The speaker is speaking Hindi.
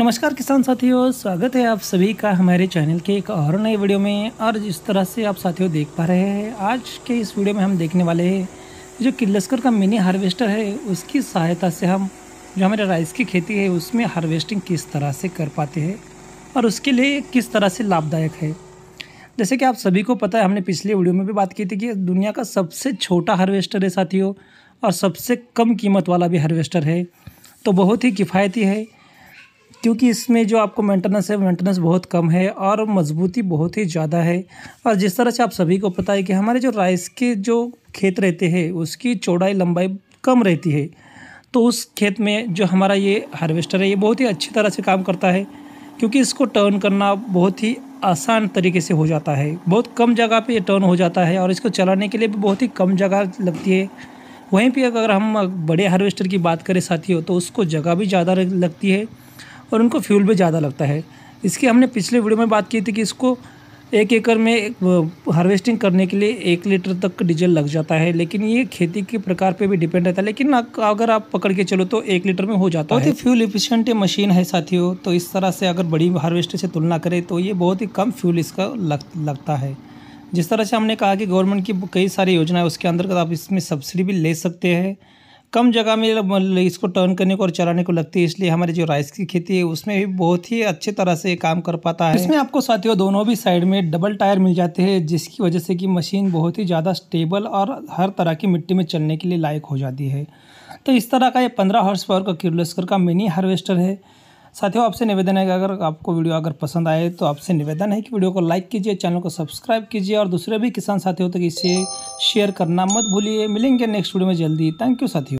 नमस्कार किसान साथियों स्वागत है आप सभी का हमारे चैनल के एक और नए वीडियो में और जिस तरह से आप साथियों देख पा रहे हैं आज के इस वीडियो में हम देखने वाले हैं जो किलस्कर का मिनी हार्वेस्टर है उसकी सहायता से हम जो हमारे राइस की खेती है उसमें हार्वेस्टिंग किस तरह से कर पाते हैं और उसके लिए किस तरह से लाभदायक है जैसे कि आप सभी को पता है हमने पिछले वीडियो में भी बात की थी कि दुनिया का सबसे छोटा हारवेस्टर है साथियों और सबसे कम कीमत वाला भी हारवेस्टर है तो बहुत ही किफ़ायती है क्योंकि इसमें जो आपको मेंटेनेंस है मेंटेनेंस बहुत कम है और मजबूती बहुत ही ज़्यादा है और जिस तरह से आप सभी को पता है कि हमारे जो राइस के जो खेत रहते हैं उसकी चौड़ाई लंबाई कम रहती है तो उस खेत में जो हमारा ये हार्वेस्टर है ये बहुत ही अच्छी तरह से काम करता है क्योंकि इसको टर्न करना बहुत ही आसान तरीके से हो जाता है बहुत कम जगह पे ये टर्न हो जाता है और इसको चलाने के लिए भी बहुत ही कम जगह लगती है वहीं पे अगर हम बड़े हार्वेस्टर की बात करें साथियों तो उसको जगह भी ज़्यादा लगती है और उनको फ्यूल भी ज़्यादा लगता है इसकी हमने पिछले वीडियो में बात की थी कि इसको एक एकड़ में हार्वेस्टिंग करने के लिए एक लीटर तक डीजल लग जाता है लेकिन ये खेती के प्रकार पे भी डिपेंड रहता है लेकिन अगर आप पकड़ के चलो तो एक लीटर में हो जाता बहुत है बहुत ही फ्यूल इफिशियंट मशीन है साथियों तो इस तरह से अगर बड़ी हार्वेस्टर से तुलना करें तो ये बहुत ही कम फ्यूल इसका लग, लगता है जिस तरह से हमने कहा कि गवर्नमेंट की कई सारी योजनाएँ उसके अंतर्गत आप इसमें सब्सिडी भी ले सकते हैं कम जगह में इसको टर्न करने को और चलाने को लगती है इसलिए हमारी जो राइस की खेती है उसमें भी बहुत ही अच्छे तरह से काम कर पाता है इसमें आपको साथियों दोनों भी साइड में डबल टायर मिल जाते हैं जिसकी वजह से कि मशीन बहुत ही ज़्यादा स्टेबल और हर तरह की मिट्टी में चलने के लिए लायक हो जाती है तो इस तरह का ये पंद्रह हॉर्स पावर का किर्लस्कर का मिनी हार्वेस्टर है साथियों आपसे निवेदन है कि अगर आपको वीडियो अगर पसंद आए तो आपसे निवेदन है कि वीडियो को लाइक कीजिए चैनल को सब्सक्राइब कीजिए और दूसरे भी किसान साथियों तक इसे शेयर करना मत भूलिए मिलेंगे नेक्स्ट वीडियो में जल्दी थैंक यू साथियों